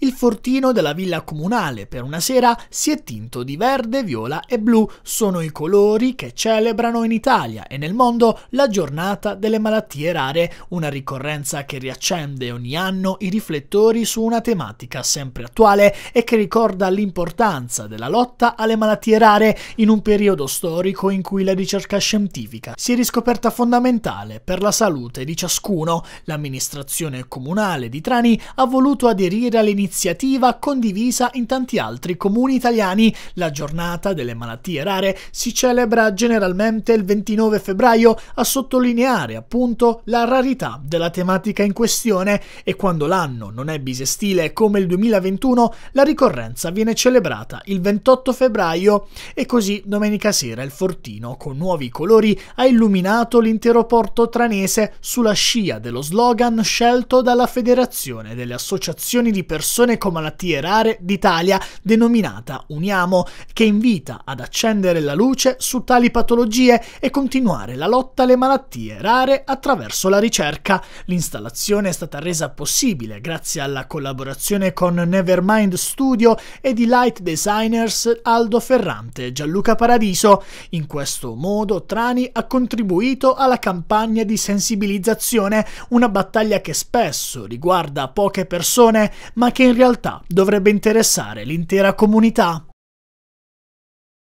il fortino della villa comunale per una sera si è tinto di verde, viola e blu. Sono i colori che celebrano in Italia e nel mondo la giornata delle malattie rare, una ricorrenza che riaccende ogni anno i riflettori su una tematica sempre attuale e che ricorda l'importanza della lotta alle malattie rare in un periodo storico in cui la ricerca scientifica si è riscoperta fondamentale per la salute di ciascuno. L'amministrazione comunale di Trani ha voluto aderire all'iniziativa iniziativa condivisa in tanti altri comuni italiani. La giornata delle malattie rare si celebra generalmente il 29 febbraio a sottolineare appunto la rarità della tematica in questione e quando l'anno non è bisestile come il 2021 la ricorrenza viene celebrata il 28 febbraio e così domenica sera il Fortino con nuovi colori ha illuminato l'intero porto tranese sulla scia dello slogan scelto dalla Federazione delle Associazioni di Persone persone con malattie rare d'Italia, denominata Uniamo, che invita ad accendere la luce su tali patologie e continuare la lotta alle malattie rare attraverso la ricerca. L'installazione è stata resa possibile grazie alla collaborazione con Nevermind Studio e di light designers Aldo Ferrante e Gianluca Paradiso. In questo modo Trani ha contribuito alla campagna di sensibilizzazione, una battaglia che spesso riguarda poche persone, ma che in realtà dovrebbe interessare l'intera comunità.